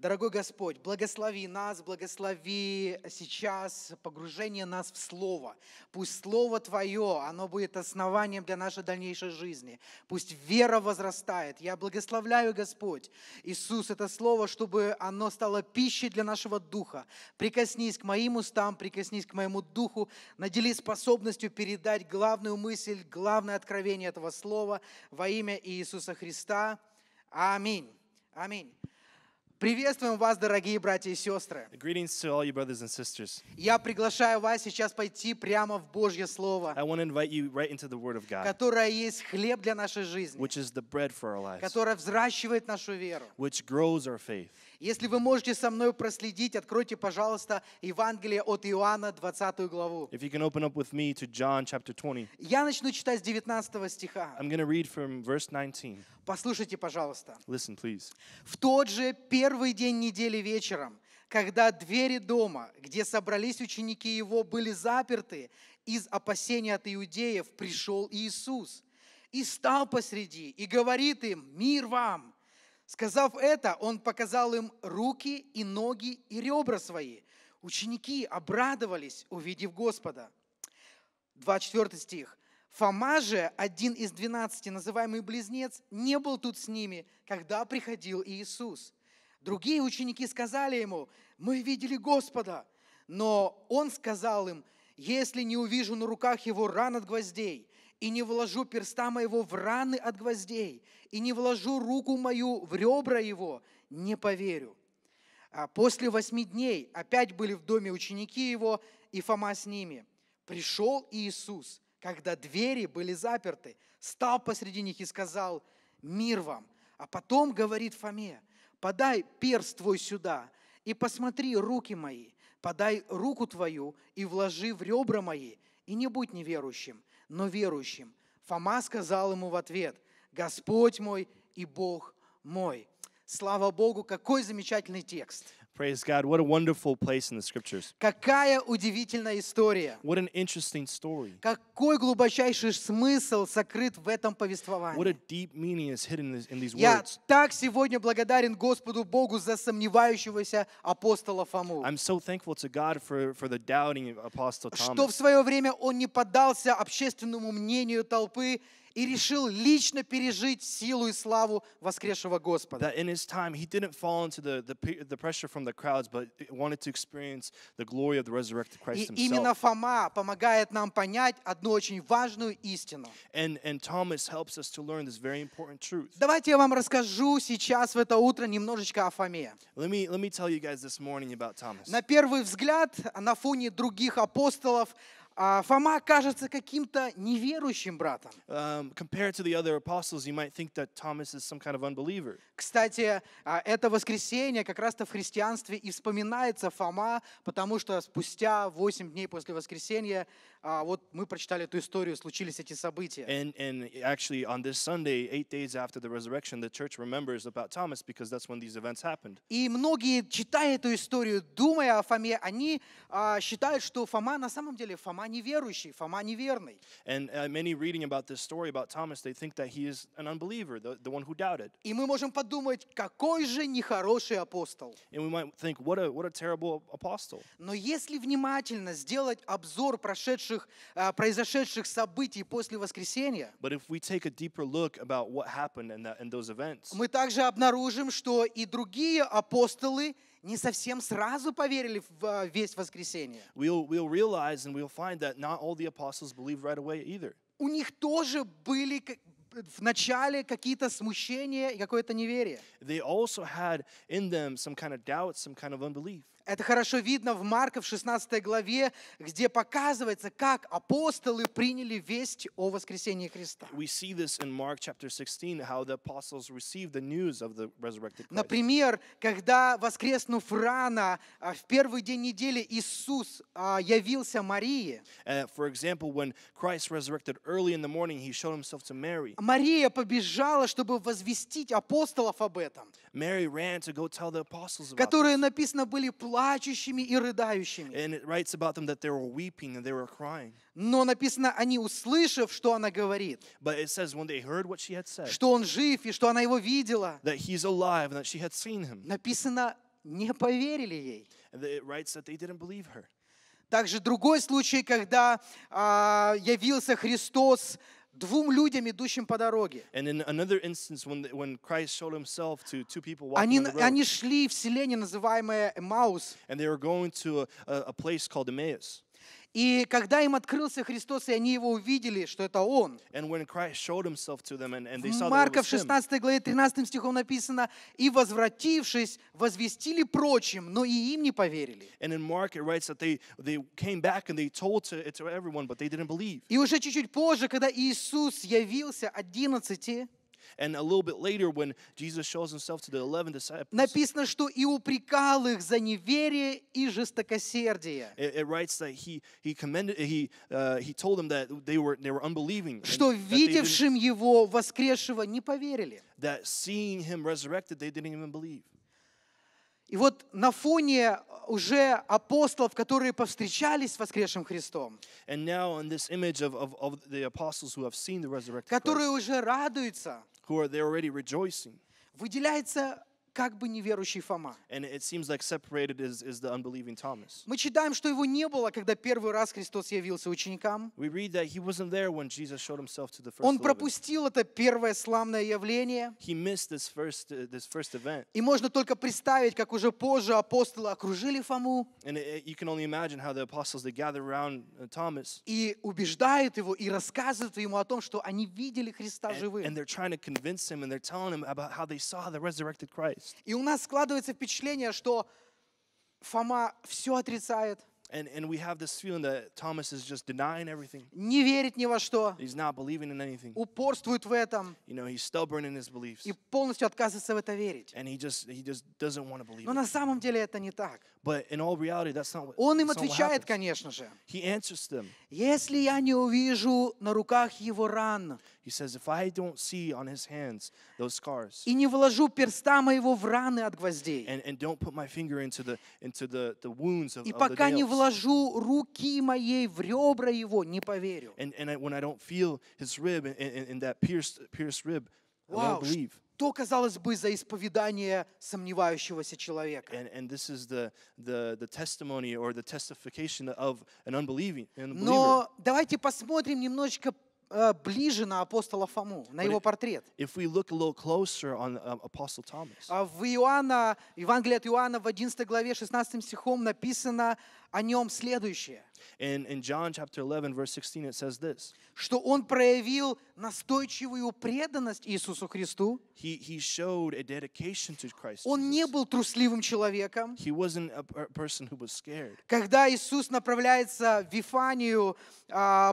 Дорогой Господь, благослови нас, благослови сейчас погружение нас в Слово. Пусть Слово Твое, оно будет основанием для нашей дальнейшей жизни. Пусть вера возрастает. Я благословляю, Господь, Иисус, это Слово, чтобы оно стало пищей для нашего духа. Прикоснись к моим устам, прикоснись к моему духу, надели способностью передать главную мысль, главное откровение этого Слова во имя Иисуса Христа. Аминь. Аминь. Приветствуем вас, дорогие братья и сестры. Greetings to all you brothers and sisters. Я приглашаю вас сейчас пойти прямо в Божье Слово, I want to invite you right into the Word of God, которое есть хлеб для нашей жизни, which is the bread for our lives, которое взращивает нашу веру, which grows our faith. Если вы можете со мной проследить, откройте, пожалуйста, Евангелие от Иоанна, 20 главу. If you can open up with me to John chapter 20. Я начну читать с 19 стиха. I'm going to read from verse 19. Послушайте, пожалуйста. Listen, please. В тот же первый день недели вечером, когда двери дома, где собрались ученики его, были заперты, из опасения от иудеев пришел Иисус и стал посреди и говорит им, мир вам. Сказав это, он показал им руки и ноги и ребра свои. Ученики обрадовались, увидев Господа. 24 стих. Фома же, один из двенадцати, называемый близнец, не был тут с ними, когда приходил Иисус. Другие ученики сказали ему, мы видели Господа. Но он сказал им, если не увижу на руках его ран от гвоздей, и не вложу перста моего в раны от гвоздей, и не вложу руку мою в ребра его, не поверю. А после восьми дней опять были в доме ученики его и Фома с ними. Пришел Иисус, когда двери были заперты, стал посреди них и сказал, мир вам. А потом говорит Фоме, подай перст твой сюда и посмотри руки мои, подай руку твою и вложи в ребра мои, и не будь неверующим, но верующим. Фома сказал ему в ответ, «Господь мой и Бог мой». Слава Богу, какой замечательный текст – Praise God. What a wonderful place in the scriptures. Какая удивительная история. What an interesting story. Какой глубочайший смысл сокрыт в этом повествовании. What a deep meaning is hidden in these words. Я так сегодня благодарен Господу Богу за сомневающегося апостола Фому. I'm so thankful to God for, for the doubting apostle Thomas. Что в свое время он не поддался общественному мнению толпы и решил лично пережить силу и славу воскресшего Господа. That in his time he didn't fall into the, the, the pressure from the crowds, but wanted to experience the glory of the resurrected Christ himself. И именно Фома помогает нам понять одну очень важную истину. And, and Thomas helps us to learn this very important truth. Давайте я вам расскажу сейчас в это утро немножечко о Фоме. Let me, let me tell you guys this morning about Thomas. На первый взгляд, на фоне других апостолов, а Фома кажется каким-то неверующим братом. Um, compared to the other apostles, you might think that Thomas is some kind of unbeliever. Кстати, а, это воскресенье как раз-то в христианстве и вспоминается Фома, потому что спустя 8 дней после воскресения а, вот мы прочитали эту историю, случились эти события. And, and actually on this Sunday, eight days after the resurrection, the church remembers about Thomas because that's when these events happened. И многие, читая эту историю, думая о Фоме, они считают, что Фома на самом деле Фома неверующий, Фома неверный. And uh, many reading about this story about Thomas, they think that he is an unbeliever, the, the one who doubted. И мы можем подумать, какой же нехороший апостол. And we might think, what a, what a terrible apostle. Но если внимательно сделать обзор прошедших, uh, произошедших событий после воскресения, But if we take a deeper look about what happened in, that, in those events, мы также обнаружим, что и другие апостолы – не совсем сразу поверили в весть воскресения. We'll, we'll realize and we'll find that not all the apostles believed right away either. У них тоже были в начале какие-то смущения и какое-то неверие. They also had in them some kind of doubt, some kind of unbelief. Это хорошо видно в Марка в 16 главе, где показывается, как апостолы приняли весть о воскресении Христа. We see this in Mark chapter 16, how the apostles received the news of the resurrected Christ. Например, когда воскреснув рано а, в первый день недели Иисус а, явился Марии. Uh, for example, when Christ resurrected early in the morning, he showed himself to Mary. Мария побежала, чтобы возвестить апостолов об этом. Mary ran to go tell the apostles about Которые написано были плачущими и рыдающими. And it writes about them that they were weeping and they were crying. Но написано, они услышав, что она говорит. But it says when they heard what she had said. Что он жив и что она его видела. That he's alive and that she had seen him. Написано, не поверили ей. And it writes that they didn't believe her. Также другой случай, когда а, явился Христос двум людям, идущим по дороге. And in another instance, when, the, when Christ showed himself to two people walking они, on the road, они шли в селение, называемое Эмаус. And they were going to a, a place called Emmaus. И когда им открылся Христос, и они его увидели, что это Он. В Марка в 16 главе 13 стихом написано, «И возвратившись, возвестили прочим, но и им не поверили». И уже чуть-чуть позже, когда Иисус явился одиннадцати, And a little bit later, when Jesus shows himself to the 11 disciples, написано, что и упрекал их за неверие и жестокосердие. It, it writes that he, he commended, he, uh, he told them that they were, they were unbelieving. Что видевшим его воскресшего не поверили. That seeing him resurrected, they didn't even believe. И вот на фоне уже апостолов, которые повстречались с воскресшим Христом, of, of, of которые уже радуются, who are they already rejoicing. как бы неверующий Фома. And it seems like separated is, is the unbelieving Thomas. Мы читаем, что его не было, когда первый раз Христос явился ученикам. We read that he wasn't there when Jesus showed himself to the first Он пропустил это первое славное явление. He missed this first, this first event. И можно только представить, как уже позже апостолы окружили Фому. And it, you can only imagine how the apostles they gathered around Thomas. И убеждают его и рассказывают ему о том, что они видели Христа живым. And, and they're trying to convince him and they're telling him about how they saw the resurrected Christ. Christ. И у нас складывается впечатление, что Фома все отрицает. And, and we have this feeling that Thomas is just denying everything. Не верит ни во что. He's not believing in anything. Упорствует в этом. You know, he's stubborn in his beliefs. И полностью отказывается в это верить. And he just, he just doesn't want to believe Но it. на самом деле это не так. But in all reality, that's not what, Он им отвечает, конечно же. He answers them. Если я не увижу на руках его ран, He says, if I don't see on his hands those scars, и не вложу перста моего в раны от гвоздей, and, and don't put my finger into the, into the, the wounds of, и пока of the nails, не вложу руки моей в ребра его, не поверю. And, and I, when I don't feel his rib and, and, and that pierced, pierced rib, Вау, что, казалось бы, за исповедание сомневающегося человека. And, and this is the, the, the testimony or the testification of an unbelieving, an unbeliever. Но давайте посмотрим немножечко Э, ближе на апостола Фому, на его портрет. If we look a little closer on um, Apostle а В Иоанна, Евангелие от Иоанна в 11 главе 16 стихом написано о нем следующее. In, in John chapter 11, verse 16, it says this. Что он проявил настойчивую преданность Иисусу Христу. He, he showed a dedication to Christ. Он не был трусливым человеком. He wasn't a person who was scared. Когда Иисус направляется в Вифанию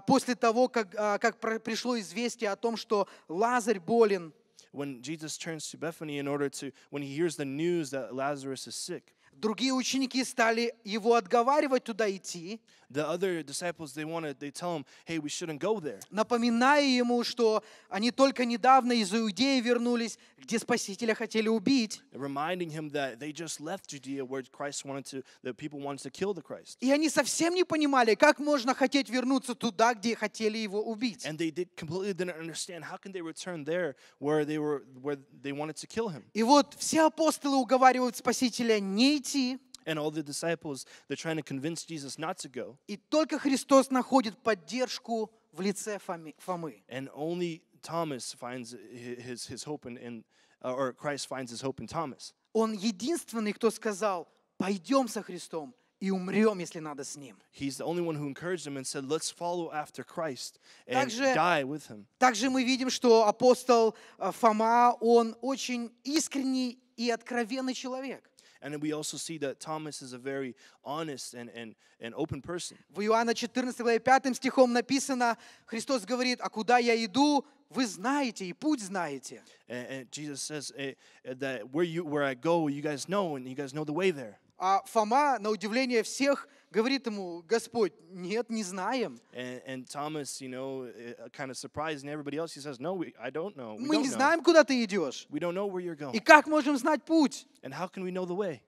после того, как, как пришло известие о том, что Лазарь болен, When Jesus turns to Bethany in order to, when he hears the news that Lazarus is sick, Другие ученики стали его отговаривать туда идти. The other disciples, they wanted, they tell him, hey, we shouldn't go there. Напоминая ему, что они только недавно из Иудеи вернулись, где Спасителя хотели убить. Reminding him that they just left Judea, where Christ wanted to, the people wanted to kill the Christ. И они совсем не понимали, как можно хотеть вернуться туда, где хотели его убить. And they did, completely didn't understand how can they return there, where they were, where they wanted to kill him. И вот все апостолы уговаривают Спасителя не идти идти. And all the disciples, they're trying to convince Jesus not to go. И только Христос находит поддержку в лице Фомы. And only Thomas finds his, his hope in, in or Christ finds his hope in Thomas. Он единственный, кто сказал, пойдем со Христом и умрем, если надо с ним. He's the only one who encouraged him and said, let's follow after Christ and также, die with him. Также мы видим, что апостол Фома, он очень искренний и откровенный человек. And we also see that Thomas is a very honest and, and, and open person. В Иоанна 14 главе 5 стихом написано, Христос говорит, а куда я иду, вы знаете и путь знаете. And, and Jesus says eh, eh, that where, you, where I go, you guys know, and you guys know the way there. А Фома, на удивление всех, Говорит ему Господь, нет, не знаем. And, and Thomas, you know, kind of surprising everybody else, he says, no, we, I don't know. We Мы don't не знаем, know. куда ты идешь. We don't know where you're going. И как можем знать путь? And how can we know the way?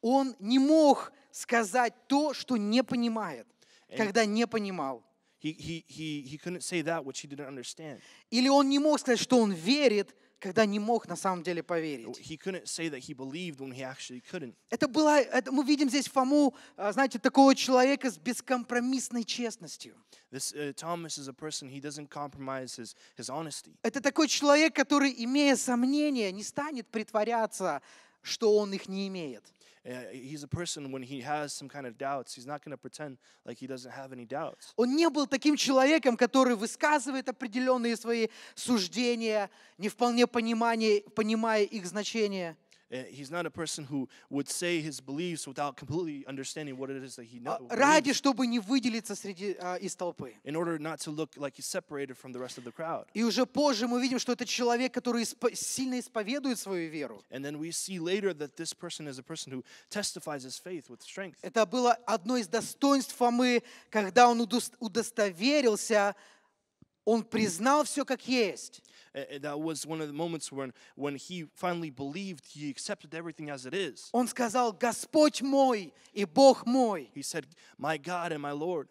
Он не мог сказать то, что не понимает, and когда не понимал. He, he, he, he couldn't say that which he didn't understand. Или он не мог сказать, что он верит, когда не мог на самом деле поверить. Это было, это, мы видим здесь Фому, а, знаете, такого человека с бескомпромиссной честностью. This, uh, is a person, he his, his Это такой человек, который, имея сомнения, не станет притворяться, что он их не имеет. Э, he's a person when he has some kind of doubts, he's not going to pretend like he doesn't have any doubts. Он не был таким человеком, который высказывает определенные свои суждения, не вполне понимая понимая их значение. Ради, чтобы не выделиться среди, а, из толпы. In order not to look like he's separated from the rest of the crowd. И уже позже мы видим, что это человек, который сильно исповедует свою веру. And then we see later that this person is a person who testifies his faith with strength. Это было одно из достоинств Фомы, когда он удостоверился, он признал все как есть. Uh, uh, that was one of the moments when, when he finally believed, he accepted everything as it is. Он сказал, Господь мой и Бог мой. He said, my God and my Lord.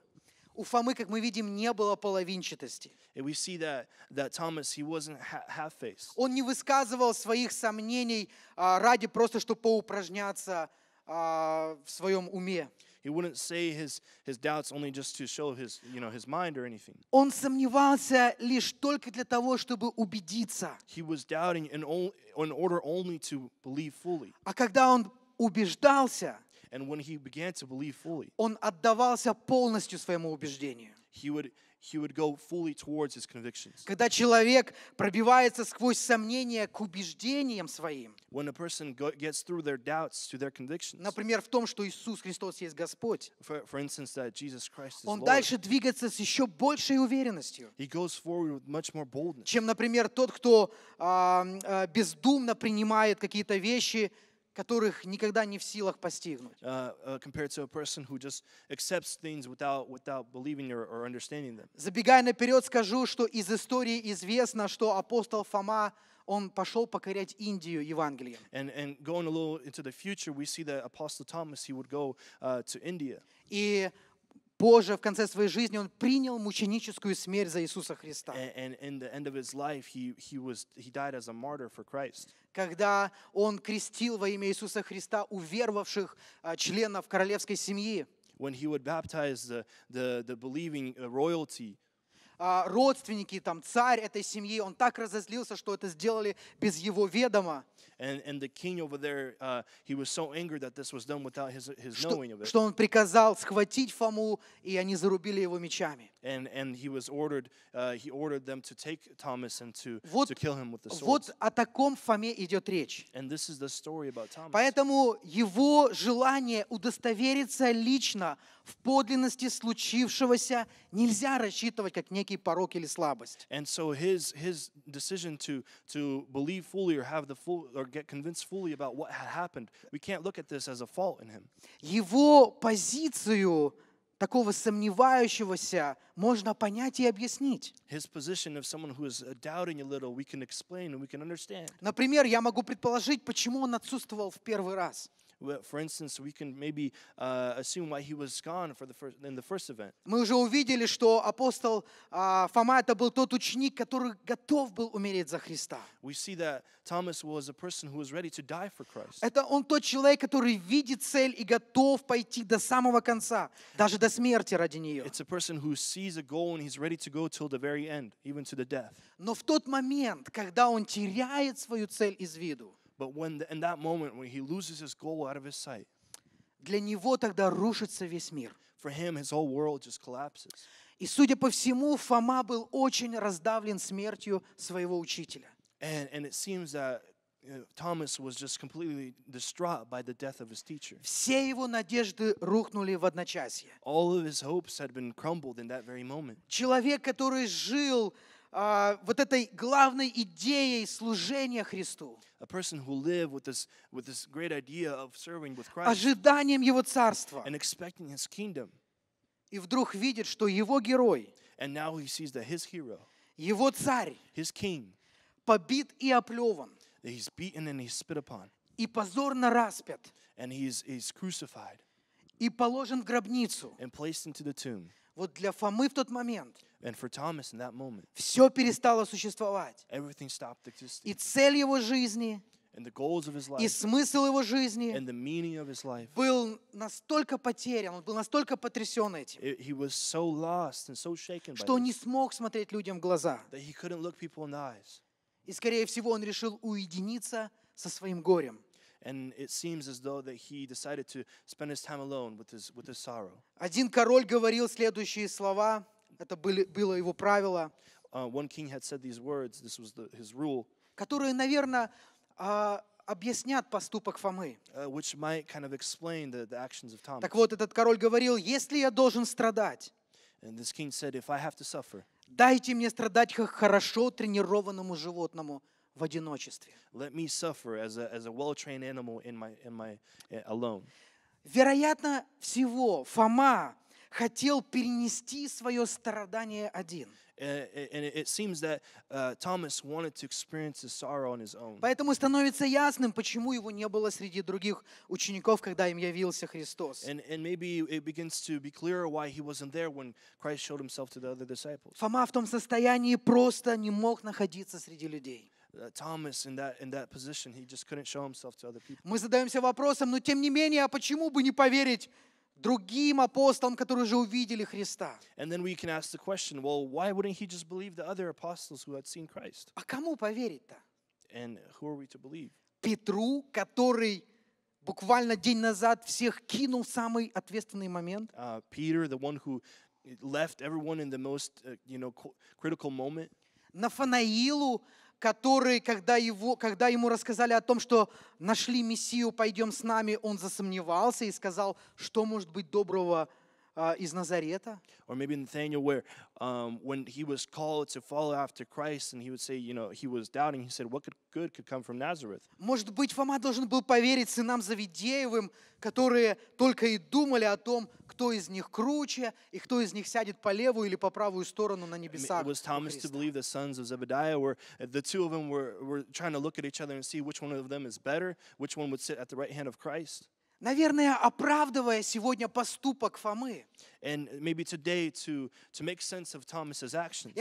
У Фомы, как мы видим, не было половинчатости. And we see That, that Thomas, he wasn't half Он не высказывал своих сомнений а, ради просто, чтобы поупражняться а, в своем уме. He wouldn't say his, his doubts only just to show his, you know, his mind or anything. Он сомневался лишь только для того, чтобы убедиться. He was doubting in, only, in order only to believe fully. А когда он убеждался, and when he began to believe fully, он отдавался полностью своему убеждению. He would he would go fully towards his convictions. Когда человек пробивается сквозь сомнения к убеждениям своим. When a person gets through their doubts to their convictions. Например, в том, что Иисус Христос есть Господь. For, for instance, that Jesus Christ is Он Lord. дальше двигается с еще большей уверенностью. He goes forward with much more boldness. Чем, например, тот, кто а, а, бездумно принимает какие-то вещи, которых никогда не в силах постигнуть. Uh, uh, Забегая наперед, скажу, что из истории известно, что апостол Фома он пошел покорять Индию Евангелием. Uh, И позже, в конце своей жизни, он принял мученическую смерть за Иисуса Христа. Когда он крестил во имя Иисуса Христа уверовавших а, членов королевской семьи. When he would baptize the, the, the believing uh, royalty, а, родственники, там, царь этой семьи, он так разозлился, что это сделали без его ведома. And, and the king over there, uh, he was so angry that this was done without his, his что, knowing of it. Что он приказал схватить Фому, и они зарубили его мечами. And, and he was ordered, uh, he ordered them to take Thomas and to, вот, to kill him with the swords. Вот о таком Фоме идет речь. And this is the story about Thomas. Поэтому его желание удостовериться лично в подлинности случившегося нельзя рассчитывать как некий порок или слабость. And so his, his decision to, to believe fully or have the full, or or get convinced fully about what had happened. We can't look at this as a fault in him. Его позицию такого сомневающегося можно понять и объяснить. His position of someone who is doubting a little, we can explain and we can understand. Например, я могу предположить, почему он отсутствовал в первый раз. For instance, we can maybe uh, assume why he was gone for the first, in the first event. Мы уже увидели, что апостол uh, Фома это был тот ученик, который готов был умереть за Христа. We see that Thomas was a person who was ready to die for Christ. Это он тот человек, который видит цель и готов пойти до самого конца, даже до смерти ради нее. It's a person who sees a goal and he's ready to go till the very end, even to the death. Но в тот момент, когда он теряет свою цель из виду, But when in that moment when he loses his goal out of his sight, для него тогда рушится весь мир. For him, his whole world just collapses. И судя по всему, Фома был очень раздавлен смертью своего учителя. And, and it seems that Thomas was just completely distraught by the death of his teacher. Все его надежды рухнули в одночасье. All of his hopes had been crumbled in that very moment. Человек, который жил uh, вот этой главной идеей служения Христу. A person who lived with this, with this great idea of serving with Christ. Ожиданием Его Царства. And expecting His kingdom. И вдруг видит, что его герой, and now he sees that his hero, его царь, his king, побит и оплеван. That he's beaten and he's spit upon. И позорно распят. And he's, he's crucified. И положен в гробницу. And placed into the tomb. Вот для Фомы в тот момент And for Thomas in that moment, все перестало существовать. Everything stopped existing. И цель его жизни, and the goals of his life, и смысл его жизни and the meaning of his life, был настолько потерян, он был настолько потрясен этим, it, he was so lost and so shaken что он не смог смотреть людям в глаза. That he couldn't look people in the eyes. И, скорее всего, он решил уединиться со своим горем. And it seems as though that he decided to spend his time alone with his, with his sorrow. Один король говорил следующие слова это были, было его правило, uh, которые, наверное, uh, а, объяснят поступок Фомы. Uh, так вот, этот король говорил, если я должен страдать, дайте мне страдать как хорошо тренированному животному в одиночестве. Uh, Вероятно, всего Фома хотел перенести свое страдание один. Uh, Поэтому становится ясным, почему его не было среди других учеников, когда им явился Христос. Фома в том состоянии просто не мог находиться среди людей. Uh, Thomas in that, in that position, he just couldn't show himself to other people. Мы задаемся вопросом, но «Ну, тем не менее, а почему бы не поверить другим апостолам, которые уже увидели Христа. And then we can ask the question, well, why wouldn't he just believe the other apostles who had seen Christ? А кому поверить-то? And who are we to believe? Петру, который буквально день назад всех кинул в самый ответственный момент. Uh, Peter, the one who left everyone in the most, uh, you know, critical moment. Нафанаилу, который, когда, его, когда ему рассказали о том, что нашли Мессию, пойдем с нами, он засомневался и сказал, что может быть доброго uh, из Назарета. Or maybe Nathaniel, where um, when he was called to follow after Christ, and he would say, you know, he was doubting. He said, what could, good could come from Nazareth? Может быть, Фома должен был поверить сынам Завидеевым, которые только и думали о том, кто из них круче и кто из них сядет по левую или по правую сторону на небесах. It was Thomas to believe the sons of Zebediah were uh, the two of them were were trying to look at each other and see which one of them is better, which one would sit at the right hand of Christ. наверное, оправдывая сегодня поступок Фомы. Я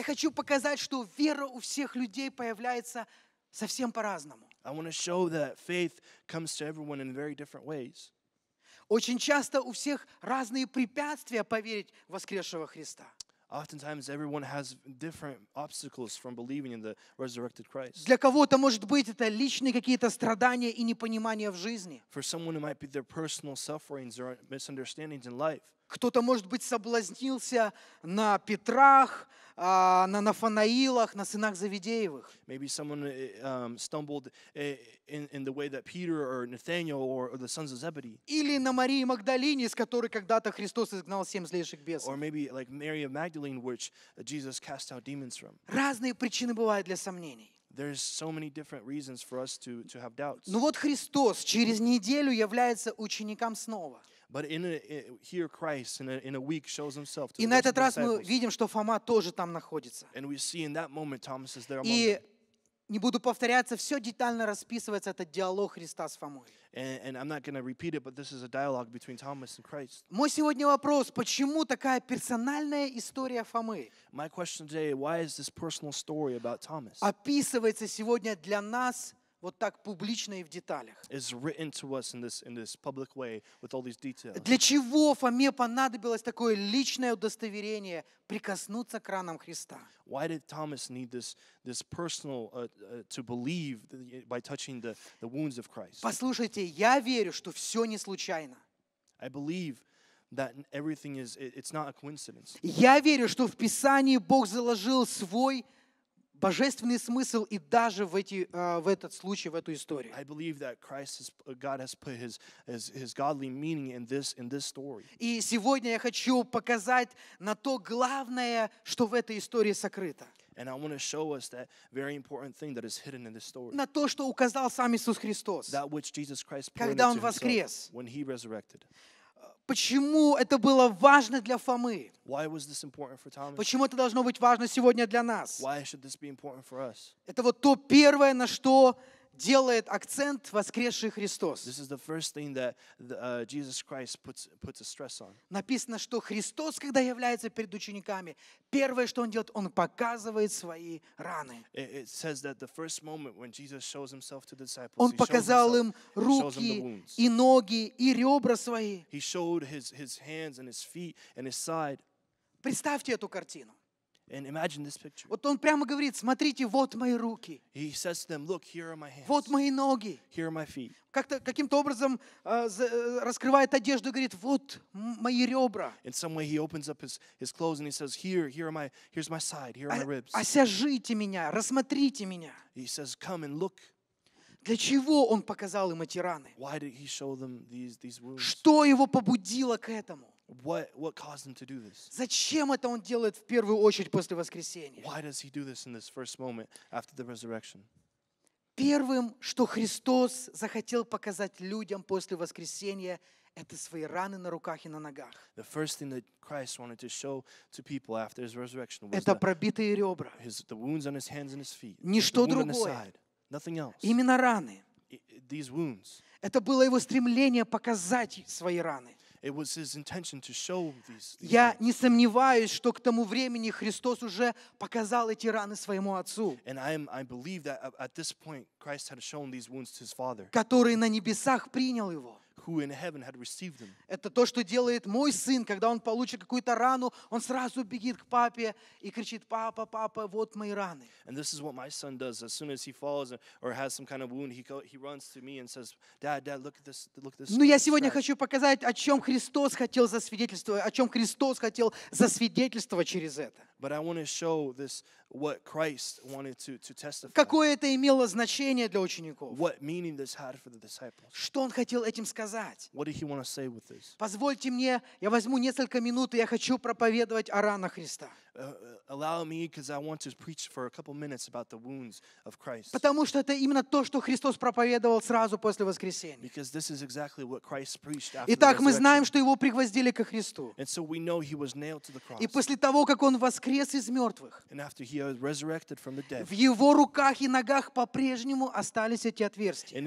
хочу показать, что вера у всех людей появляется совсем по-разному. Очень часто у всех разные препятствия поверить в воскресшего Христа. Oftentimes, everyone has different obstacles from believing in the resurrected Christ. Для кого-то, может быть, это личные какие-то страдания и непонимания в жизни. For someone, it might be their personal sufferings or misunderstandings in life. Кто-то, может быть, соблазнился на Петрах, а, на Нафанаилах, на сынах Завидеевых. Maybe someone um, stumbled э, in, in the way that Peter or Nathaniel or, or the sons of Zebedee. Или на Марии Магдалине, с которой когда-то Христос изгнал семь злейших бесов. Or maybe like Mary of Magdalene, which Jesus cast out demons from. Разные причины бывают для сомнений. There's so many different reasons for us to, to have doubts. Ну вот Христос через неделю является ученикам снова. И на этот раз мы видим, что Фома тоже там находится. И не буду повторяться, все детально расписывается, этот диалог Христа с Фомой. Мой сегодня вопрос, почему такая персональная история Фомы описывается сегодня для нас вот так публично и в деталях. Для чего Фоме понадобилось такое личное удостоверение прикоснуться к ранам Христа? Uh, uh, Послушайте, я верю, что все не случайно. that everything is, it's not a coincidence. Я верю, что в Писании Бог заложил свой божественный смысл и даже в, эти, э, в этот случай, в эту историю. Uh, и сегодня я хочу показать на то главное, что в этой истории сокрыто. And I want to show us that very important thing that is hidden in this story. На то, что указал сам Иисус Христос. That which Jesus Christ Когда Он воскрес. Himself, when he resurrected почему это было важно для Фомы? Почему это должно быть важно сегодня для нас? Это вот то первое, на что делает акцент воскресший Христос. This is the first thing that uh, Jesus Christ puts, puts a stress on. Написано, что Христос, когда является перед учениками, первое, что он делает, он показывает свои раны. it says that the first moment when Jesus shows himself to the disciples, он показал им руки и ноги и ребра свои. He showed his, his hands and his feet and his side. Представьте эту картину. And imagine this picture. Вот он прямо говорит, смотрите, вот мои руки. He says to them, look, here are my hands. Вот мои ноги. Here are my feet. Как-то каким-то образом uh, раскрывает одежду и говорит, вот мои ребра. In some way he opens up his, his clothes and he says, here, here are my, here's my side, here are my ribs. Осяжите меня, рассмотрите меня. He says, come and look. Для чего он показал им эти раны? Why did he show them these, these wounds? Что его побудило к этому? What, what caused him to do this? Зачем это он делает в первую очередь после воскресения? Первым, что Христос захотел показать людям после воскресения, это свои раны на руках и на ногах. The first thing that Christ wanted to show to people after his resurrection was это пробитые ребра. His, the wounds on his hands and his feet. Ничто другое. Nothing else. Именно раны. These wounds. Это было его стремление показать свои раны. Я не сомневаюсь, что к тому времени Христос уже показал эти раны своему Отцу, который на небесах принял его who in heaven had received him. Это то, что делает мой сын, когда он получит какую-то рану, он сразу бегит к папе и кричит, папа, папа, вот мои раны. And this is what my son does. As soon as he falls or has some kind of wound, he, he runs to me and says, Dad, Dad, look at this, look at this. Ну, я сегодня хочу показать, о чем Христос хотел засвидетельствовать, о чем Христос хотел засвидетельствовать через это. But I want to show this what Christ wanted to, to testify. Какое это имело значение для учеников? What meaning this had for the disciples. Что он хотел этим сказать? сказать? Позвольте мне, я возьму несколько минут, и я хочу проповедовать о ранах Христа. Uh, uh, allow me, Потому что это именно то, что Христос проповедовал сразу после воскресения. this is exactly what after Итак, мы знаем, что его пригвоздили ко Христу. And so we know he was to the cross. И после того, как он воскрес из мертвых, And after he from the dead, в его руках и ногах по-прежнему остались эти отверстия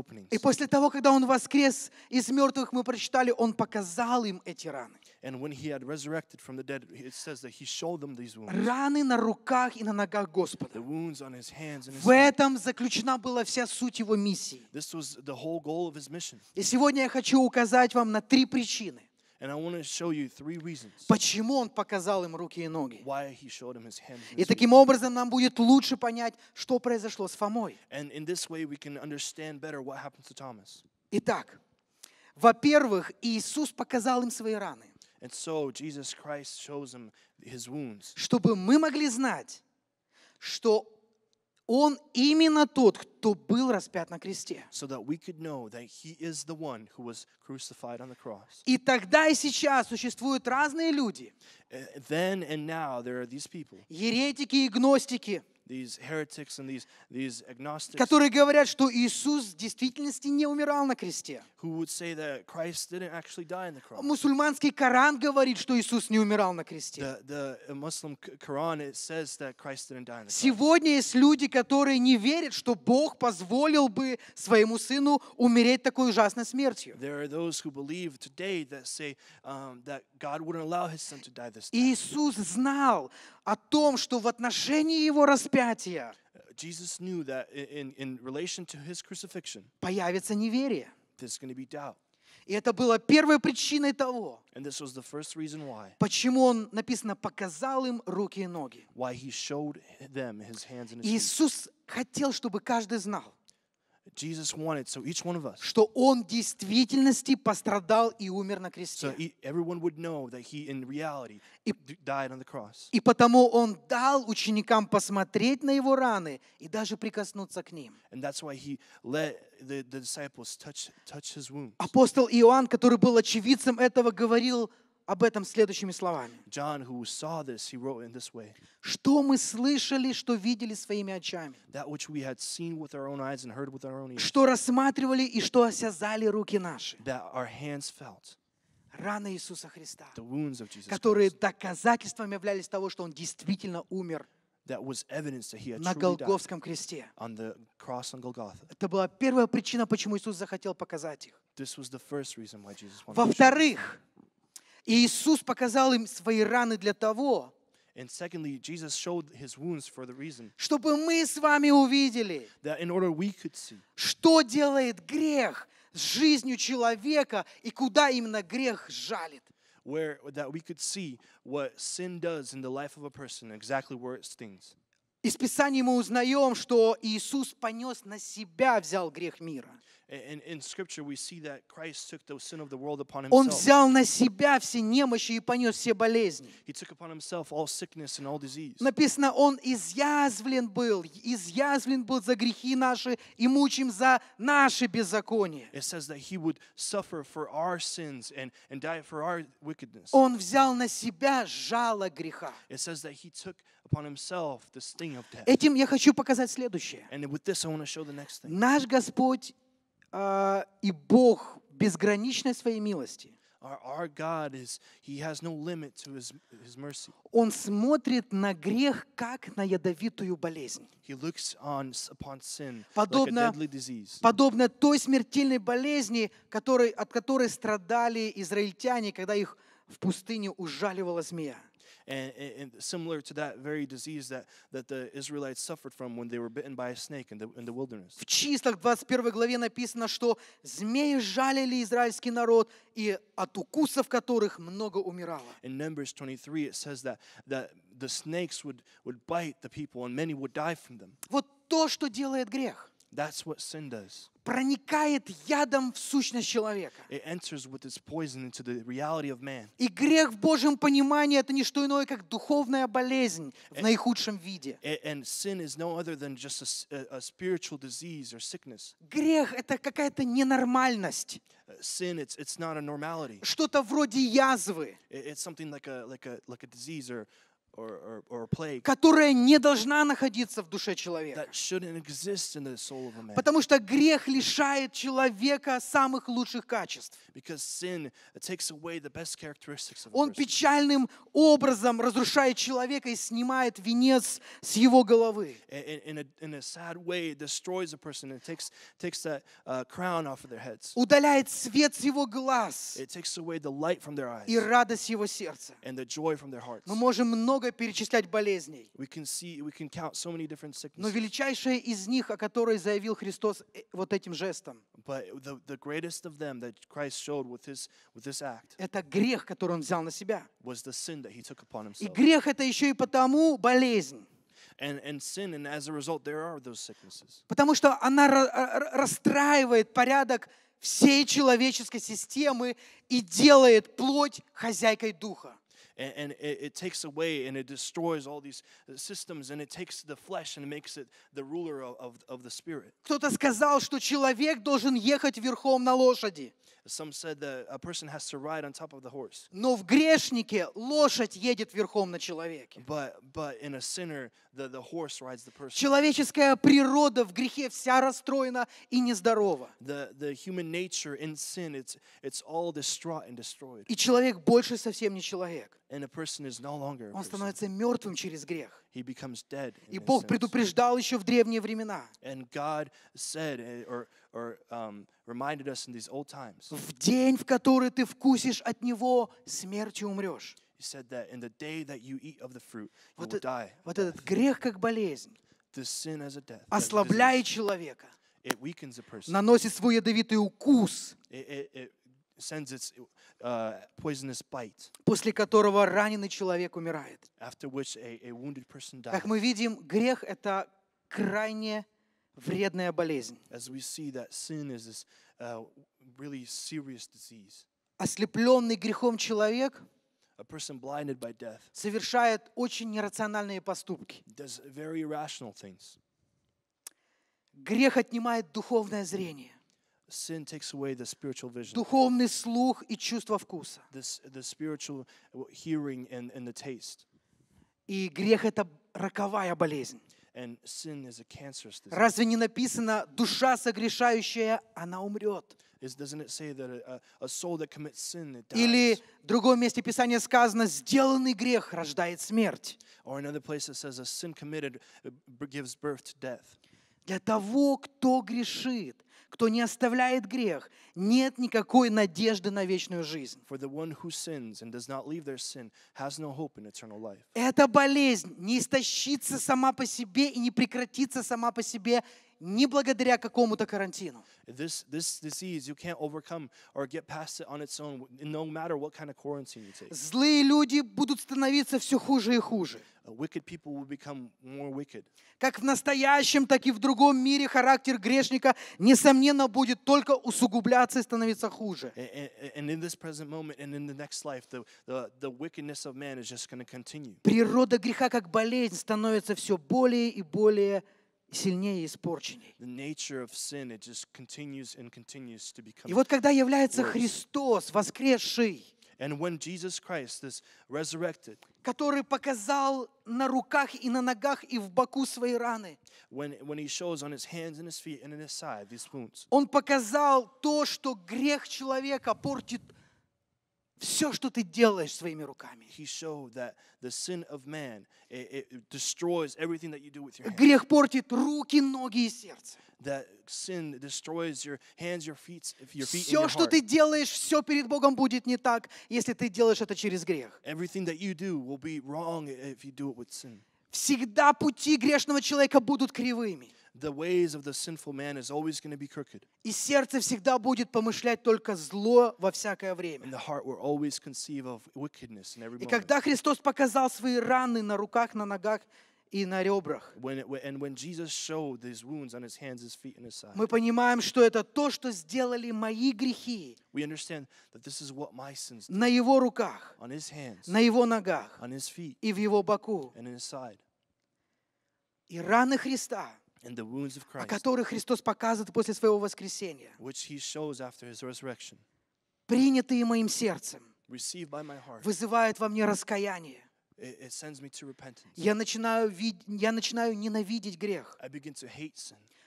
openings. И после того, когда Он воскрес из мертвых, мы прочитали, Он показал им эти раны. And when he had resurrected from the dead, it says that he showed them these wounds. Раны на руках и на ногах Господа. The wounds on his hands and his В этом заключена была вся суть его миссии. This was the whole goal of his mission. И сегодня я хочу указать вам на три причины. Почему он показал им руки и ноги? Why he showed him his hands? И таким образом нам будет лучше понять, что произошло с Фомой. Итак, во-первых, Иисус показал им свои раны. And so Jesus Christ shows him his wounds. Чтобы мы могли знать, что он именно тот, кто был распят на кресте. И тогда и сейчас существуют разные люди. Э, Еретики и гностики которые говорят, что Иисус в действительности не умирал на кресте. Мусульманский Коран говорит, что Иисус не умирал на кресте. Сегодня есть люди, которые не верят, что Бог позволил бы своему сыну умереть такой ужасной смертью. Um, Иисус знал о том, что в отношении его распятия распятия Jesus knew that in, in relation to his crucifixion, появится неверие. There's going to be doubt. И это было первой причиной того, And this was the first reason why, почему он, написано, показал им руки и ноги. Why he showed them his hands and his Иисус хотел, чтобы каждый знал, Jesus wanted, so each one of us. что Он в действительности пострадал и умер на кресте. So e, everyone would know that he, in reality, и, died on the cross. И потому Он дал ученикам посмотреть на Его раны и даже прикоснуться к ним. And that's why he let the disciples touch, touch his wounds. Апостол Иоанн, который был очевидцем этого, говорил, об этом следующими словами. John, who saw this, he wrote in this way. Что мы слышали, что видели своими очами. Что рассматривали и что осязали руки наши. That our hands felt. Раны Иисуса Христа, the wounds of Jesus которые Christ. доказательством являлись того, что Он действительно умер that was evidence that he had на Голгофском кресте. On the cross on Это была первая причина, почему Иисус захотел показать их. Во-вторых, и Иисус показал им свои раны для того, And secondly, Jesus showed his wounds for the reason чтобы мы с вами увидели, that in order we could see, что делает грех с жизнью человека и куда именно грех жалит. Where, that we could see what sin does in the life of a person, exactly where it stings. Из Писания мы узнаем, что Иисус понес на себя, взял грех мира. Он взял на себя все немощи и понес все болезни. Написано, он изъязвлен был, изъязвлен был за грехи наши и мучим за наши беззакония. Он взял на себя жало греха. Этим я хочу показать следующее. Наш Господь а, и Бог безграничной своей милости. Он смотрит на грех как на ядовитую болезнь. подобно, подобно той смертельной болезни, которой от которой страдали израильтяне, когда их в пустыне ужаливала змея. and, and, similar to that very disease that, that the Israelites suffered from when they were bitten by a snake in the, in the wilderness. В числах 21 главе написано, что змеи жалили израильский народ, и от укусов которых много умирало. In Numbers 23 it says that, that the snakes would, would bite the people and many would die from them. Вот то, что делает грех. That's what sin does. проникает ядом в сущность человека. It enters with its poison into the reality of man. И грех в Божьем понимании это не что иное, как духовная болезнь в наихудшем виде. And sin is no other than just a, a spiritual disease or sickness. Грех это какая-то ненормальность. Sin, it's, it's not a normality. Что-то вроде язвы. It's something like a, like a, like a disease or, or, or, or plague, которая не должна находиться в душе человека. That shouldn't exist in the soul of a man. Потому что грех лишает человека самых лучших качеств. Because sin takes away the best characteristics of Он печальным образом разрушает человека и снимает венец с его головы. Удаляет свет с его глаз. It takes away the light from their eyes. И радость его сердца. And the joy from their hearts. Мы можем много много перечислять болезней. We can see, we can count so many different sicknesses. Но величайшая из них, о которой заявил Христос э, вот этим жестом, это грех, который он взял на себя. Was the sin that he took upon himself. И грех это еще и потому болезнь. And, and sin, and as a result, there are those sicknesses. Потому что она расстраивает порядок всей человеческой системы и делает плоть хозяйкой духа. and, and it, it, takes away and it destroys all these uh, systems and it takes the flesh and makes it the ruler of, of, of the spirit. Кто-то сказал, что человек должен ехать верхом на лошади. Some said that a person has to ride on top of the horse. Но в грешнике лошадь едет верхом на человеке. But, but in a sinner, the, the horse rides the person. Человеческая природа в грехе вся расстроена и нездорова. The, the human nature in sin, it's, it's all distraught and destroyed. И человек больше совсем не человек. And a person is no longer a person. Он становится мертвым через грех. He becomes dead И Бог предупреждал еще в древние времена. And God said, eh, or, or, um, reminded us in these old times. В день, в который ты вкусишь от него, смертью умрешь. He said that in the day that you eat of the fruit, you вот will э, die. Вот этот грех как болезнь this sin as a death, ослабляет человека, it weakens a person. наносит свой ядовитый укус, it, it, it sends its uh, poisonous bite. После которого раненый человек умирает. After which a, a wounded person dies. Как мы видим, грех это крайне вредная болезнь. As we see that sin is this uh, really serious disease. Ослепленный грехом человек a person blinded by death совершает очень нерациональные поступки. Does very irrational things. Грех отнимает духовное зрение. Sin takes away the spiritual vision. Духовный слух и чувство вкуса. This, the spiritual uh, hearing and, and the taste. И грех — это роковая болезнь. And sin is a cancerous disease. Разве не написано, душа согрешающая, она умрет? Или в другом месте Писания сказано, сделанный грех рождает смерть. Uh, Для того, кто грешит, кто не оставляет грех, нет никакой надежды на вечную жизнь. Эта болезнь не истощится сама по себе и не прекратится сама по себе не благодаря какому-то карантину. Злые люди будут становиться все хуже и хуже. Uh, wicked people will become more wicked. Как в настоящем, так и в другом мире характер грешника не несомненно, будет только усугубляться и становиться хуже. Природа греха как болезнь становится все более и более сильнее испорченней. И вот когда является Христос, воскресший, And when Jesus Christ is resurrected, который показал на руках и на ногах и в боку свои раны. When, when he shows on his hands and his feet and in his side these wounds. Он показал то, что грех человека портит все, что ты делаешь своими руками. Грех портит руки, ноги и сердце. Все, что ты делаешь, все перед Богом будет не так, если ты делаешь это через грех. Everything that you do will be wrong if you do it with sin. Всегда пути грешного человека будут кривыми. The ways of the sinful man is always going to be crooked. И сердце всегда будет помышлять только зло во всякое время. And the heart will always conceive of wickedness in every moment. И когда Христос показал свои раны на руках, на ногах и на ребрах. Мы понимаем, что это то, что сделали мои грехи. На его руках, на его ногах и в его боку. И раны Христа, о которых Христос показывает после своего воскресения, принятые моим сердцем, вызывают во мне раскаяние. Я начинаю, я начинаю ненавидеть грех,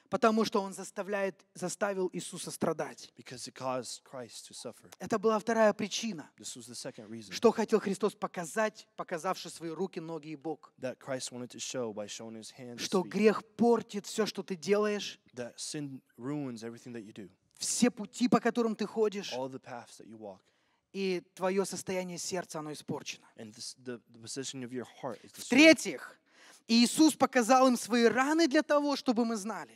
потому что он заставляет, заставил Иисуса страдать. Это была вторая причина, что хотел Христос показать, показавши свои руки, ноги и бок, что грех портит все, что ты делаешь, все пути, по которым ты ходишь, и твое состояние сердца, оно испорчено. В-третьих, Иисус показал им свои раны для того, чтобы мы знали.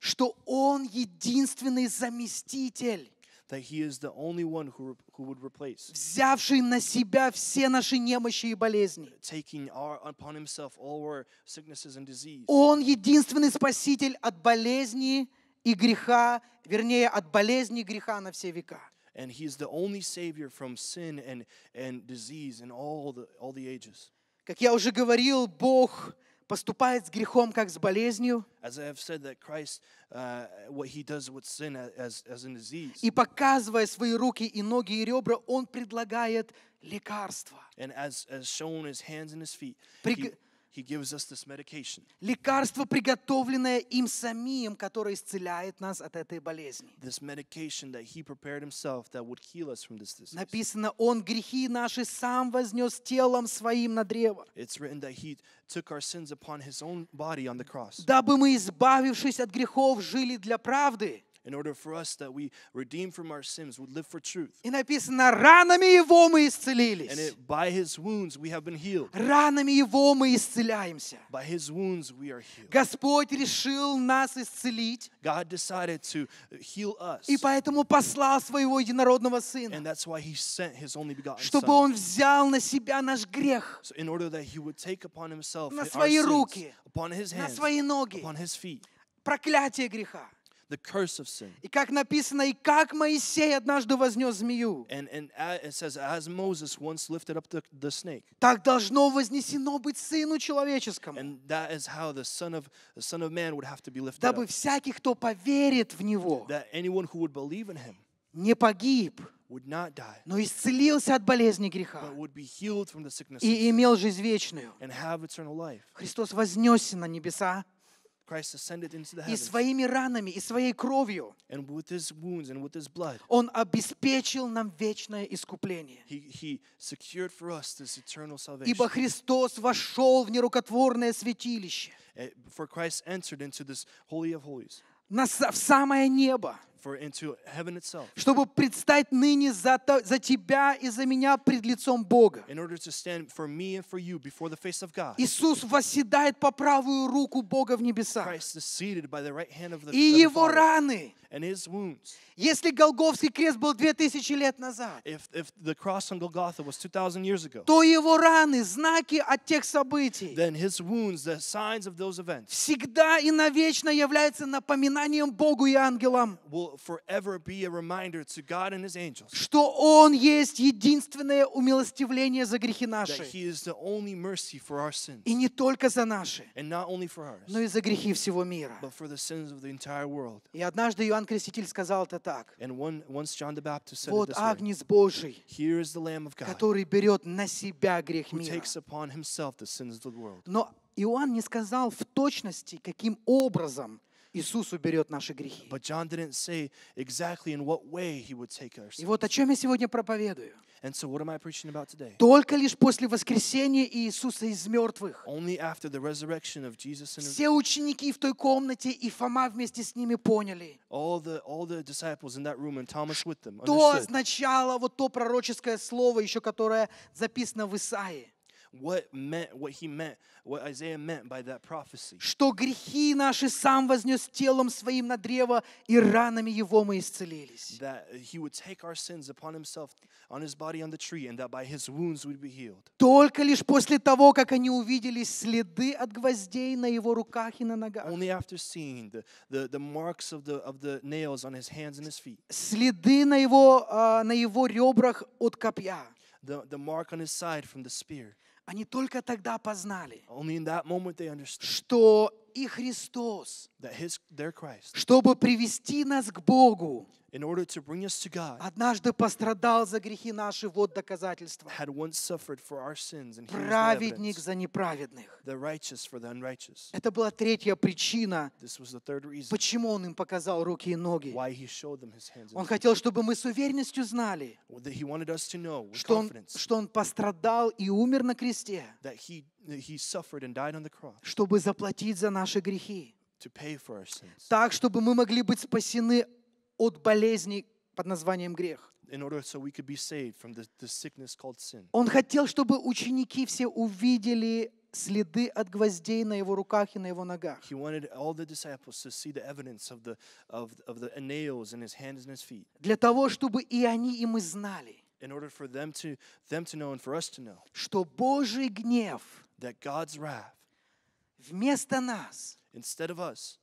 Что он единственный заместитель. Взявший на себя все наши немощи и болезни. Он единственный спаситель от болезни и и греха, вернее, от болезни греха на все века. And he's the only savior from sin and, and disease in all the, all the ages. Как я уже говорил, Бог поступает с грехом как с болезнью. As I have said that Christ, uh, what he does with sin as, as in disease. И показывая свои руки и ноги и ребра, он предлагает лекарство. And as, as shown his hands and his feet, he He gives us this medication. Лекарство, приготовленное им самим, которое исцеляет нас от этой болезни. This medication that he prepared himself that would heal us from this disease. Написано, он грехи наши сам вознес телом своим на древо. It's written that he took our sins upon his own body on the cross. Дабы мы, избавившись от грехов, жили для правды in order for us that we redeemed from our sins would live for truth. И написано, ранами Его мы исцелились. And it, by His wounds we have been healed. Ранами Его мы исцеляемся. By His wounds we are healed. Господь решил нас исцелить. God decided to heal us. И поэтому послал своего единородного Сына. And that's why He sent His only begotten Чтобы Son. Он взял на себя наш грех. So in order that He would take upon Himself на свои руки, upon his hands, на свои ноги, upon his feet. проклятие греха the curse of sin. И как написано, и как Моисей однажды вознес змею. And, and it says, as Moses once lifted up the, the snake. Так должно вознесено быть Сыну Человеческому. And that is how the Son of, the son of Man would have to be lifted Дабы up. всякий, кто поверит в Него, that anyone who would believe in Him, не погиб, would not die, но исцелился от болезни греха but would be healed from the sickness и имел жизнь вечную. And have eternal life. Христос вознесся на небеса и своими ранами, и своей кровью Он обеспечил нам вечное искупление. Ибо Христос вошел в нерукотворное святилище. Э, for Christ entered into this holy of holies. На, в самое небо чтобы предстать ныне за, за тебя и за меня пред лицом Бога. Иисус восседает по правую руку Бога в небесах. right И Его раны, если Голговский крест был 2000 лет назад, то Его раны, знаки от тех событий, всегда и навечно являются напоминанием Богу и ангелам. Will что Он есть единственное умилостивление за грехи наши. И не только за наши, но и за грехи всего мира. И однажды Иоанн Креститель сказал это так. Вот Агнец Божий, который берет на себя грех мира. Но Иоанн не сказал в точности, каким образом – Иисус уберет наши грехи. But John didn't say exactly in what way he would take our И вот о чем я сегодня проповедую. And so what am I preaching about today? Только лишь после воскресения Иисуса из мертвых. Only after the resurrection of Jesus and Все ученики в той комнате и Фома вместе с ними поняли. All the, all the disciples in that room and Thomas with them understood. То означало вот то пророческое слово, еще которое записано в Исаии what meant, what he meant, what Isaiah meant by that prophecy. Что грехи наши сам вознес телом своим на древо, и ранами его мы исцелились. That he would take our sins upon himself, on his body on the tree, and that by his wounds we'd be healed. Только лишь после того, как они увидели следы от гвоздей на его руках и на ногах. Only after seeing the, the, the marks of the, of the nails on his hands and his feet. Следы на его, на его ребрах от копья. The, the mark on his side from the spear. Они только тогда познали, что и Христос чтобы привести нас к Богу, однажды пострадал за грехи наши, вот доказательство. Праведник за неправедных. Это была третья причина, почему он им показал руки и ноги. Он хотел, чтобы мы с уверенностью знали, что он, что он пострадал и умер на кресте, чтобы заплатить за наши грехи так, чтобы мы могли быть спасены от болезней под названием грех. Он хотел, чтобы ученики все увидели следы от гвоздей на его руках и на его ногах. Для того, чтобы и они, и мы знали, что Божий гнев вместо нас instead of us.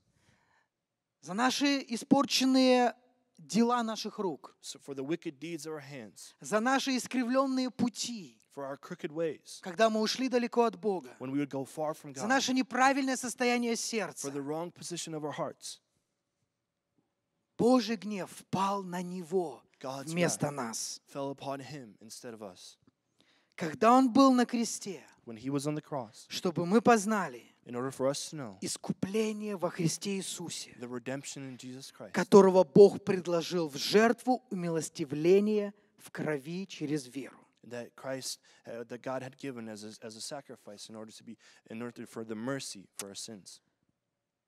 За наши испорченные дела наших рук. So for the wicked deeds of our hands. За наши искривленные пути. For our crooked ways. Когда мы ушли далеко от Бога. When we would go far from God. За наше неправильное состояние сердца. For the wrong position of our hearts. Божий гнев пал на него God's вместо нас. Fell upon him instead of us. Когда он был на кресте, When he was on the cross, чтобы мы познали, in order for us to know искупление во Христе Иисусе, the redemption in Jesus Christ, которого Бог предложил в жертву умилостивление в крови через веру. That Christ, uh, that God had given as a, as a sacrifice in order to be, in order for the mercy for our sins.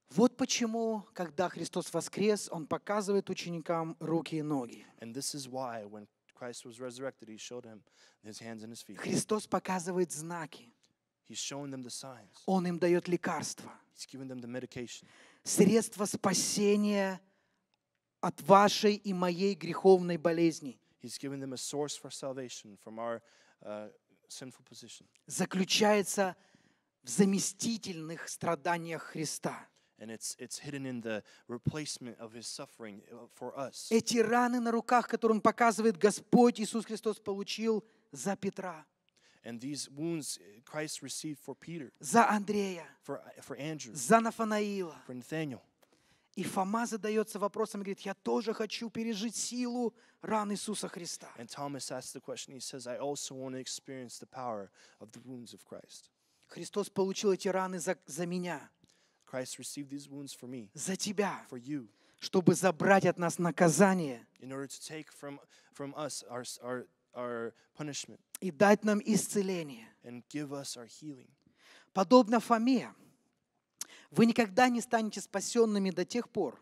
Вот почему, когда Христос воскрес, Он показывает ученикам руки и ноги. And this is why, when Christ was resurrected, He showed him His hands and His feet. Христос показывает знаки. Он им дает лекарства, средства спасения от вашей и моей греховной болезни. Our, uh, Заключается в заместительных страданиях Христа. Uh, Эти раны на руках, которые он показывает, Господь Иисус Христос получил за Петра. And these wounds Christ received for Peter, за Андрея, for, for Andrew, за Нафанаила. For Nathaniel. И Фома задается вопросом и говорит, я тоже хочу пережить силу ран Иисуса Христа. And Thomas asks the question, he says, I also want to experience the power of the wounds of Christ. Христос получил эти раны за, за меня. Christ received these wounds for me. За тебя. For you. Чтобы забрать от нас наказание. In order to take from, from us our, our our punishment. И дать нам исцеление. And give us our healing. Подобно Фоме, вы никогда не станете спасенными до тех пор,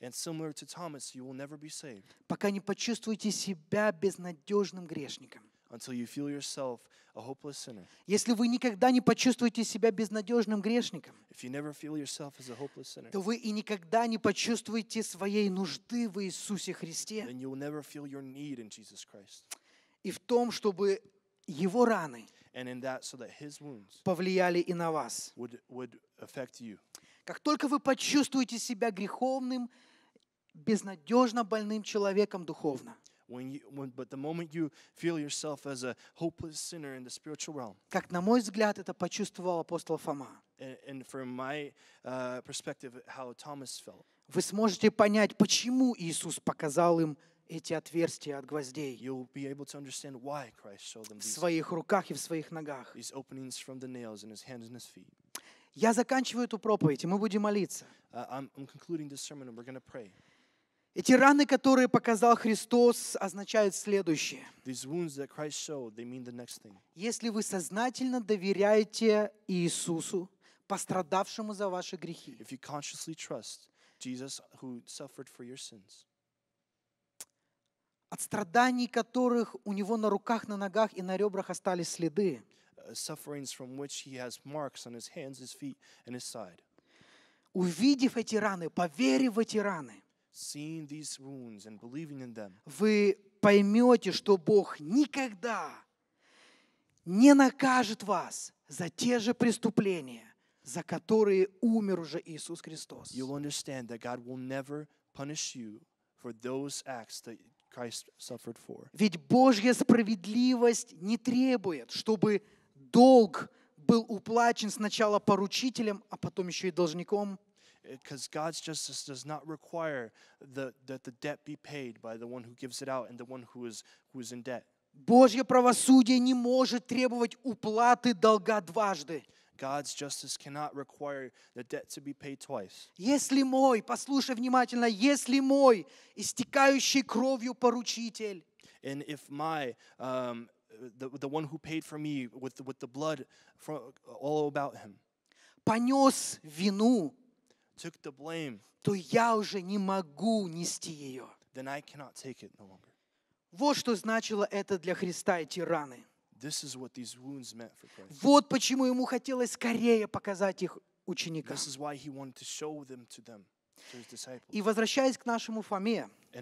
And similar to Thomas, you will never be saved. пока не почувствуете себя безнадежным грешником. Until you feel yourself a hopeless sinner. Если вы никогда не почувствуете себя безнадежным грешником, If you never feel yourself as a hopeless sinner, то вы и никогда не почувствуете своей нужды в Иисусе Христе. then you will never feel your need in Jesus Christ и в том, чтобы его раны повлияли и на вас. Как только вы почувствуете себя греховным, безнадежно больным человеком духовно, как на мой взгляд это почувствовал апостол Фома. Uh, вы сможете понять, почему Иисус показал им эти отверстия от гвоздей в своих руках и в своих ногах. Я заканчиваю эту проповедь, и мы будем молиться. А, эти раны, которые показал Христос, означают следующее. Если вы сознательно доверяете Иисусу, пострадавшему за ваши грехи, от страданий которых у него на руках, на ногах и на ребрах остались следы. Uh, Увидев эти раны, поверив в эти раны, вы поймете, что Бог никогда не накажет вас за те же преступления, за которые умер уже Иисус Христос. You'll understand that God will never punish you for those acts that ведь Божья справедливость не требует, чтобы долг был уплачен сначала поручителем, а потом еще и должником. Божье правосудие не может требовать уплаты долга дважды. God's justice cannot require the debt to be paid twice. Если мой, послушай внимательно, если мой истекающий кровью поручитель. And if my um, the, the one who paid for me with the, with the blood from, all about him понес вину, took the blame, то я уже не могу нести ее. Then I cannot take it no longer. Вот что значило это для Христа эти раны. Вот почему ему хотелось скорее показать их ученикам. И возвращаясь к нашему Фоме, я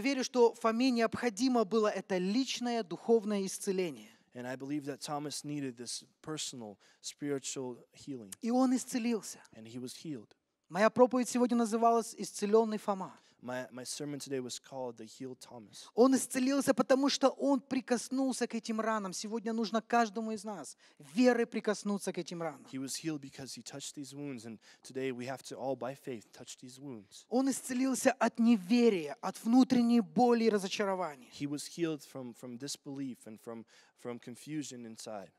верю, что Фоме необходимо было это личное духовное исцеление. And I believe that Thomas needed this personal spiritual healing. И он исцелился. And he was healed. Моя проповедь сегодня называлась «Исцеленный Фома». My, my sermon today was called the Healed Thomas. Он исцелился, потому что он прикоснулся к этим ранам. Сегодня нужно каждому из нас веры прикоснуться к этим ранам. He was healed because he touched these wounds, and today we have to all by faith touch these wounds. Он исцелился от неверия, от внутренней боли и разочарования. He was healed from from disbelief and from from confusion inside.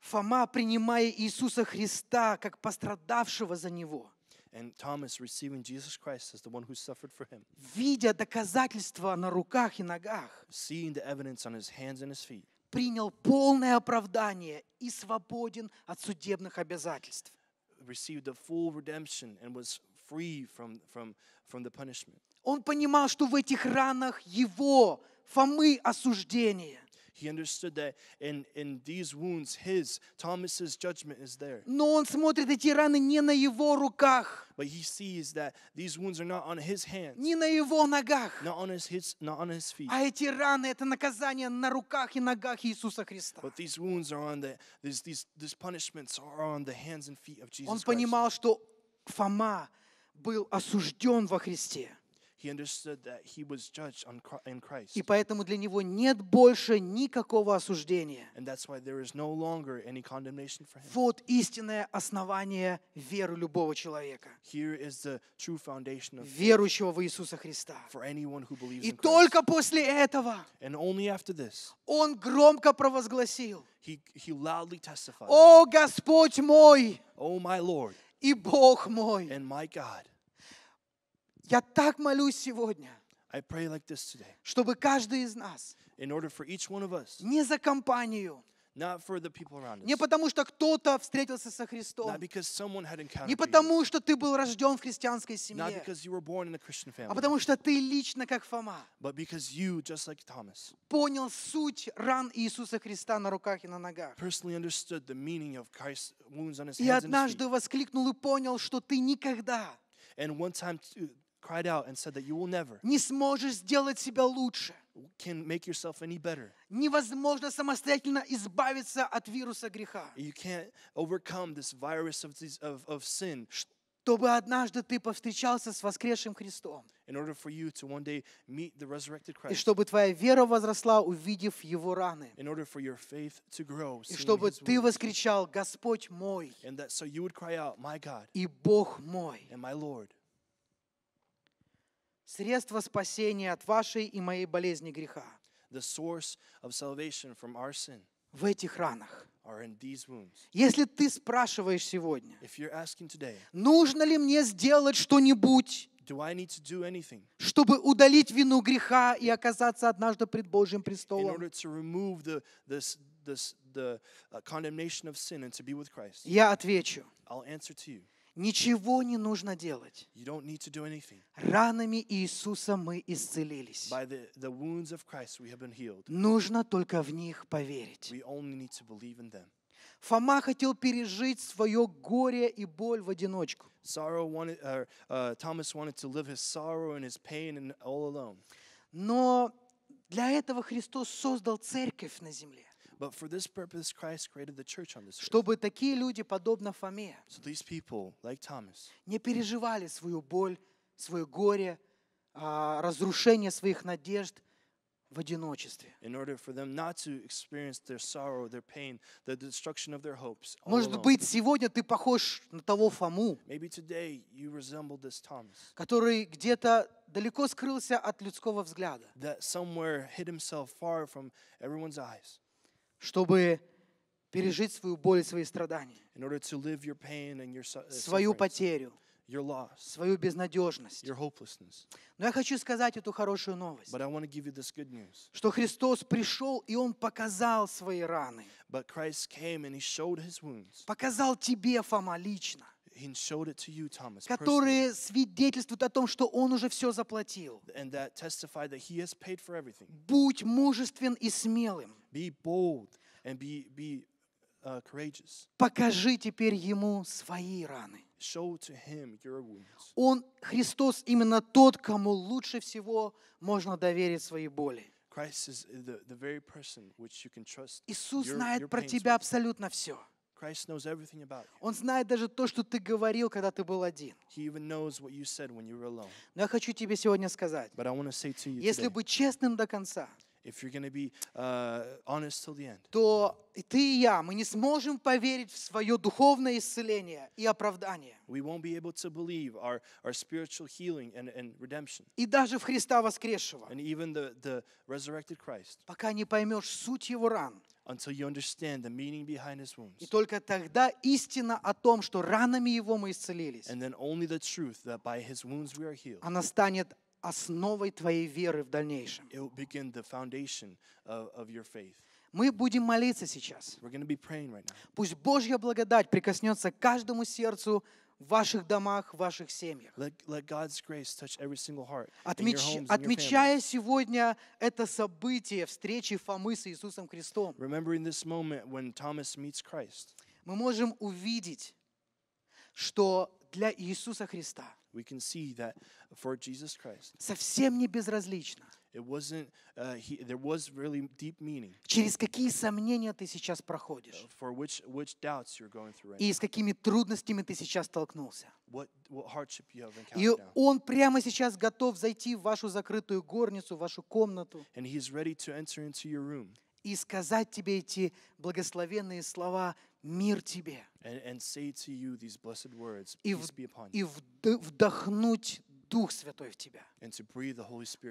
Фома, принимая Иисуса Христа как пострадавшего за Него – And Thomas receiving Jesus Christ as the one who suffered for him. Видя доказательства на руках и ногах. Seeing the evidence on his hands and his feet. Принял полное оправдание и свободен от судебных обязательств. Received the full redemption and was free from, from, from the punishment. Он понимал, что в этих ранах его, Фомы, осуждение. He understood that in, in these wounds, his, Thomas's judgment is there. Но он смотрит эти раны не на его руках. But he sees that these wounds are not on his hands. Не на его ногах. Not on his, his, not on his feet. А эти раны это наказание на руках и ногах Иисуса Христа. But these wounds are on the, these, these, these punishments are on the hands and feet of Jesus Он понимал, что Фома был осужден во Христе. И поэтому для него нет больше никакого осуждения. Вот истинное основание веры любого человека, верующего в Иисуса Христа. И только после этого он громко провозгласил, «О Господь мой! О, мой Лord! И Бог мой! And my God! Я так молюсь сегодня, I pray like this today, чтобы каждый из нас in order for each one of us, не за компанию, Not for the people around us. Не потому, что кто-то встретился со Христом. Not because someone had encountered не потому, что ты был рожден в христианской семье. Not because you were born in a Christian family. А потому, что ты лично, как Фома, But because you, just like Thomas, понял суть ран Иисуса Христа на руках и на ногах. Personally understood the meaning of Christ's wounds on his hands и однажды and his feet. воскликнул и понял, что ты никогда And one time cried out and said that you will never не сможешь сделать себя лучше. Can make yourself any better. Невозможно самостоятельно избавиться от вируса греха. You can't overcome this virus of, these, of, of sin. Чтобы однажды ты повстречался с воскресшим Христом. In order for you to one day meet the resurrected Christ. И чтобы твоя вера возросла, увидев Его раны. In order for your faith to grow, И чтобы ты воскричал, Господь мой. And that, so you would cry out, my God. И Бог мой. And my Lord средство спасения от вашей и моей болезни греха. The source of salvation from our sin в этих ранах. Если ты спрашиваешь сегодня, today, нужно ли мне сделать что-нибудь, чтобы удалить вину греха и оказаться однажды пред Божьим престолом. The, this, this, the uh, Я отвечу. Ничего не нужно делать. You don't need to do anything. Ранами Иисуса мы исцелились. By the, the wounds of Christ we have been healed. Нужно только в них поверить. We only need to believe in them. Фома хотел пережить свое горе и боль в одиночку. Sorrow wanted, uh, uh, Thomas wanted to live his sorrow and his pain and all alone. Но для этого Христос создал церковь на земле. Чтобы такие люди, подобно Фоме, so these people, like Thomas, не переживали свою боль, свое горе, а, разрушение своих надежд в одиночестве. Может быть, сегодня ты похож на того Фому, который где-то далеко скрылся от людского взгляда чтобы пережить свою боль и свои страдания, uh, свою потерю, your loss, свою безнадежность. Your hopelessness. Но я хочу сказать эту хорошую новость, But I want to give you this good news. что Христос пришел, и Он показал свои раны. But Christ came and he showed his wounds. Показал тебе, Фома, лично которые свидетельствуют о том, что Он уже все заплатил. Будь мужествен и смелым. Uh, Покажи теперь Ему свои раны. Он, Христос, именно тот, кому лучше всего можно доверить свои боли. Иисус знает про тебя абсолютно все. Christ knows everything about you. Он знает даже то, что ты говорил, когда ты был один. He even knows what you said when you were alone. Но я хочу тебе сегодня сказать, But I want to say to you если today, быть честным до конца, if you're going to be uh, honest till the end, то ты и я, мы не сможем поверить в свое духовное исцеление и оправдание. We won't be able to believe our, our spiritual healing and, and redemption. И даже в Христа воскресшего. And even the, the resurrected Christ. Пока не поймешь суть Его ран until you understand the meaning behind his wounds. И только тогда истина о том, что ранами его мы исцелились, And then only the truth that by his wounds we are healed. она станет основой твоей веры в дальнейшем. of, of Мы будем молиться сейчас. Right Пусть Божья благодать прикоснется к каждому сердцу в ваших домах, в ваших семьях. Let, let God's grace touch every single heart Отмеч, homes, отмечая сегодня это событие встречи Фомы с Иисусом Христом, Remembering this moment when Thomas meets Christ, мы можем увидеть, что для Иисуса Христа we can see that for Jesus Christ, совсем не безразлично, It wasn't, uh, he, there was really deep meaning. Через какие сомнения ты сейчас проходишь? For which, which doubts you're going through right И с какими трудностями ты сейчас столкнулся? What, what hardship you have encountered И now. Он прямо сейчас готов зайти в вашу закрытую горницу, в вашу комнату. And he's ready to enter into your room. И сказать тебе эти благословенные слова «Мир тебе». And, and say to you these blessed words, Peace be upon you. И вдохнуть Дух Святой в тебя,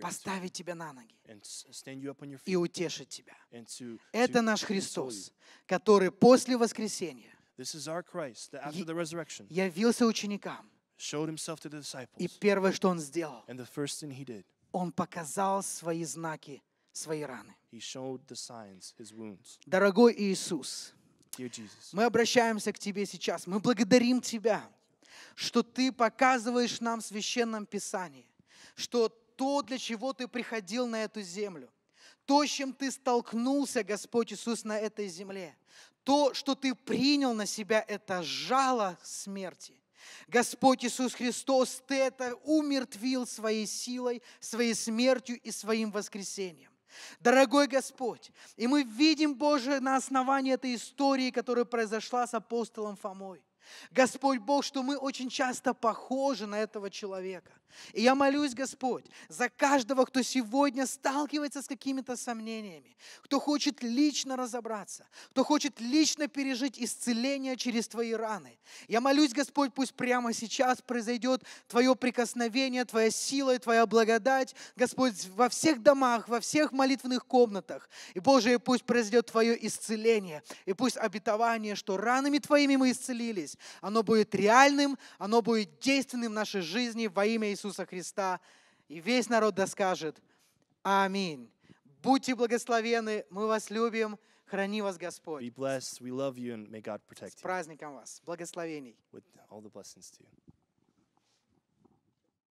поставить тебя на ноги и утешить тебя. Это наш Христос, который после воскресения явился ученикам. И первое, что Он сделал, Он показал свои знаки, свои раны. Дорогой Иисус, мы обращаемся к Тебе сейчас. Мы благодарим Тебя что ты показываешь нам в Священном Писании, что то, для чего ты приходил на эту землю, то, с чем ты столкнулся, Господь Иисус, на этой земле, то, что ты принял на себя, это жало смерти. Господь Иисус Христос, ты это умертвил своей силой, своей смертью и своим воскресением. Дорогой Господь, и мы видим, Боже, на основании этой истории, которая произошла с апостолом Фомой, Господь Бог, что мы очень часто похожи на этого человека. И я молюсь, Господь, за каждого, кто сегодня сталкивается с какими-то сомнениями, кто хочет лично разобраться, кто хочет лично пережить исцеление через Твои раны. Я молюсь, Господь, пусть прямо сейчас произойдет Твое прикосновение, Твоя сила и Твоя благодать, Господь, во всех домах, во всех молитвенных комнатах. И, Боже, пусть произойдет Твое исцеление, и пусть обетование, что ранами Твоими мы исцелились, оно будет реальным, оно будет действенным в нашей жизни во имя Иисуса Иисуса Христа. И весь народ да скажет Аминь. Будьте благословены, мы вас любим. Храни вас Господь. Be blessed. We love you and may God protect you. С праздником вас. Благословений. With all the blessings to you.